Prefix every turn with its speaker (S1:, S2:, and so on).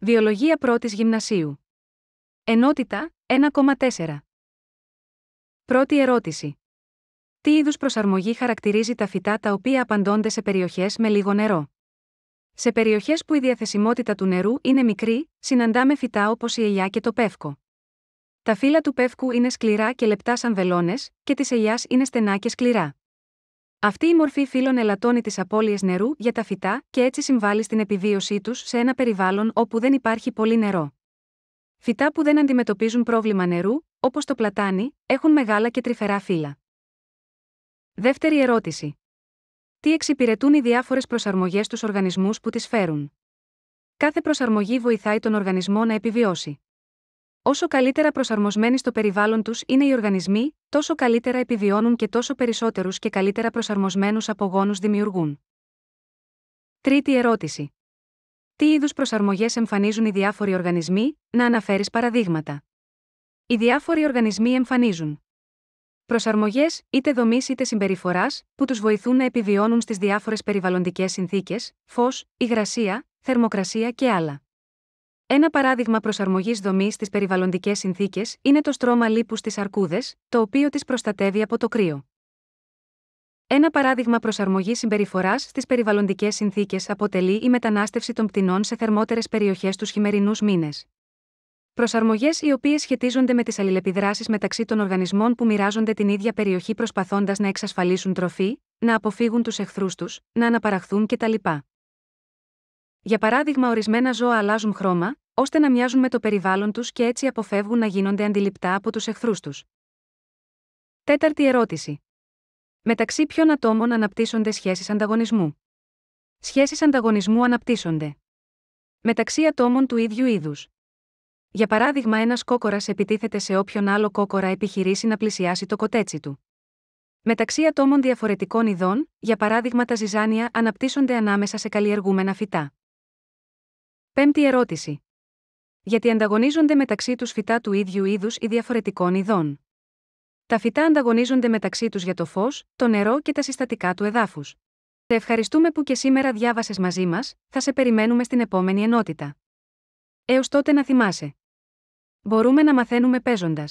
S1: Βιολογία πρώτης γυμνασίου. Ενότητα 1,4. Πρώτη ερώτηση. Τι είδους προσαρμογή χαρακτηρίζει τα φυτά τα οποία απαντώνται σε περιοχές με λίγο νερό. Σε περιοχές που η διαθεσιμότητα του νερού είναι μικρή, συναντάμε φυτά όπως η ελιά και το πεύκο. Τα φύλλα του πεύκου είναι σκληρά και λεπτά σαν βελόνες και της ελιάς είναι στενά και σκληρά. Αυτή η μορφή φύλων ελαττώνει τις απώλειες νερού για τα φυτά και έτσι συμβάλλει στην επιβίωσή τους σε ένα περιβάλλον όπου δεν υπάρχει πολύ νερό. Φυτά που δεν αντιμετωπίζουν πρόβλημα νερού, όπως το πλατάνι, έχουν μεγάλα και τρυφερά φύλλα. Δεύτερη ερώτηση. Τι εξυπηρετούν οι διάφορες προσαρμογές στους οργανισμούς που τις φέρουν. Κάθε προσαρμογή βοηθάει τον οργανισμό να επιβιώσει. Όσο καλύτερα προσαρμοσμένοι στο περιβάλλον τους είναι οι οργανισμοί, τόσο καλύτερα επιβιώνουν και τόσο περισσότερους και καλύτερα προσαρμοσμένους απογόνους δημιουργούν. Τρίτη ερώτηση. Τι είδους προσαρμογές εμφανίζουν οι διάφοροι οργανισμοί, να αναφέρεις παραδείγματα. Οι διάφοροι οργανισμοί εμφανίζουν προσαρμογές, είτε δομής είτε συμπεριφοράς, που τους βοηθούν να επιβιώνουν στις διάφορες περιβαλλοντικές συνθήκες, φως, υγρασία, θερμοκρασία και άλλα. Ένα παράδειγμα προσαρμογής δομής στις περιβαλλοντικές συνθήκες είναι το στρώμα λίπους στις αρκούδες, το οποίο τις προστατεύει από το κρύο. Ένα παράδειγμα προσαρμογής συμπεριφοράς στις περιβαλλοντικές συνθήκες αποτελεί η μετανάστευση των πτηνών σε θερμότερες περιοχές τους χειμερινούς μήνες. Προσαρμογές οι οποίες σχετίζονται με τις αλληλεπιδράσεις μεταξύ των οργανισμών που μοιράζονται την ίδια περιοχή προσπαθώντας να εξασφαλίσουν τροφή, να αποφύγουν τους εχθρούς τους, να αναπαραχθούν κτλ. Για παράδειγμα, ορισμένα ζώα αλλάζουν χρώμα, ώστε να μοιάζουν με το περιβάλλον τους και έτσι αποφεύγουν να γίνονται αντιληπτά από τους εχθρούς τους. Τέταρτη ερώτηση. Μεταξύ ποιων ατόμων αναπτύσσονται σχέσεις ανταγωνισμού. Σχέσεις ανταγωνισμού αναπτύσσονται. Μεταξύ ατόμων του ίδιου είδους. Για παράδειγμα, ένας κόκορας επιτίθεται σε όποιον άλλο κόκορα επιχειρήσει να πλησιάσει το κοτέτσι του. Μεταξύ ατόμων διαφορετικών ειδών, για παράδειγμα τα ζυζάνια αναπτύσσονται ανάμεσα σε καλλιεργούμενα φυτά. Πέμπτη ερώτηση. Γιατί ανταγωνίζονται μεταξύ τους φυτά του ίδιου είδους ή διαφορετικών ειδών. Τα φυτά ανταγωνίζονται μεταξύ τους για το φως, το νερό και τα συστατικά του εδάφους. Σε ευχαριστούμε που και σήμερα διάβασες μαζί μας, θα σε περιμένουμε στην επόμενη ενότητα. Έως τότε να θυμάσαι. Μπορούμε να μαθαίνουμε παίζοντας.